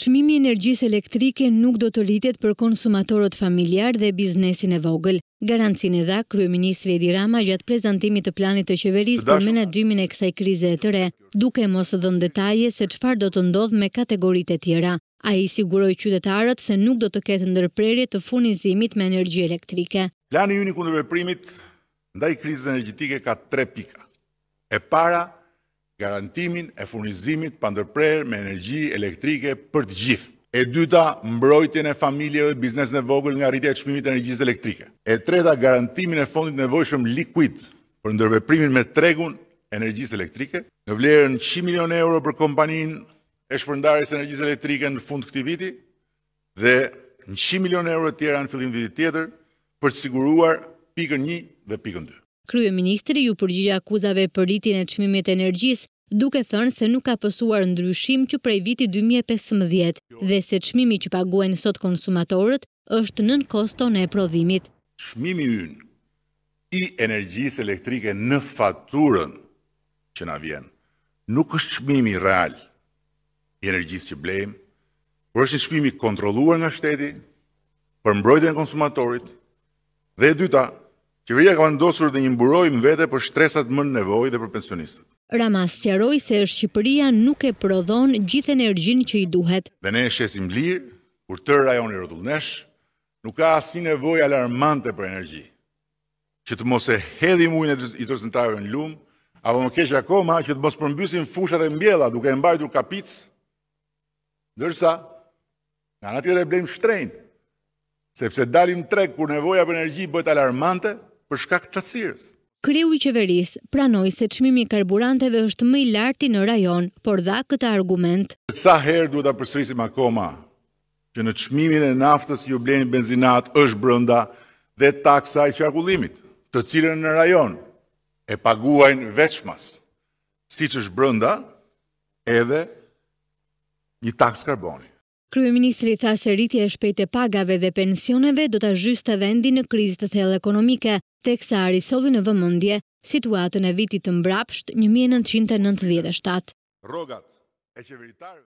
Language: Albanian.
Çmimi i energjisë elektrike nuk do të rritet për konsumatorët familjar dhe biznesin e vogël. Garancin e dha kryeministri Edi Rama gjatë prezantimit të planit të qeverisë për menaxhimin e kësaj krize e tëre, duke mos dhënë detaje se çfarë do të ndodhë me kategoritë e tjera. A i siguroj qytetarët se nuk do të ketë ndërprerje të funizimit me energji elektrike. Plani juni kundër veprimit ndaj krizës energjitike ka tre pika. E para, garantimin e furnizimit pandërprerë me energji elektrike për të gjithë. E dyta, mbrojtjen e familjeve dhe bizneseve vogël nga rritja e qmimit të energjisë elektrike. E treta, garantimin e fondit nevojshëm likuid për ndërveprimin me tregun e energjisë elektrike, në vlerën 100 milionë euro për kompaninë e shpërndarjes energjisë elektrike në fund këti këtij viti dhe 100 milionë euro të tjera në fillim të vitit tjetër për të siguruar pikën 1 dhe pikën 2. Krye Ministri ju përgjigja akuzave për rritin e qmimit energjis, duke thënë se nuk ka pësuar ndryshim që prej viti 2015 dhe se qmimi që paguen sot konsumatorët është nën koston e prodhimit. Qmimi yn i energjis elektrike në faturën që na vjen, nuk është qmimi real i energjis që blejmë, për është një qmimi kontroluar nga shteti, për mbrojtën e konsumatorit, dhe dyta, Qeveria ka vendosur të imburojmë vete për shtresat më në nevoj dhe për pensionistët. Rama qeroj se Shqipëria nuk e prodhon gjithë energjin që i duhet. Dhe ne e shesim lirë, kur të rajon e rëdullnesh, nuk ka asë një nevoj alarmante për energji, që të mos e hedhi mujnë e i tërës në trajëve në lumë, apo më keshë akoma që të mos përmbysim fushat e mbjela duke e mbajtur kapicë, dërsa, nga në tjere blejmë shtrejnë, sepse dalim trek kur nevoja për energji bëjt alarmante, për shkak të cirës. Kriu i qeveris pranoj se qmimi karburanteve është më i larti në rajon, por dha këta argument. Sa herë duhet a përsërisim akoma që në qmimin e naftës ju bleni benzinat është brënda dhe taksa i qarkullimit, të cilën në rajon e paguajnë veçmas, si që është brënda edhe një taksë karboni. Kryeministri tha se rritja e shpejtë e pagave dhe pensioneve do ta zhysë vendin në krizë të thellë ekonomike, teksa arrisolli në vëmendje situatën e vitit të mbrapsht 1997. Rrogat e qeveritar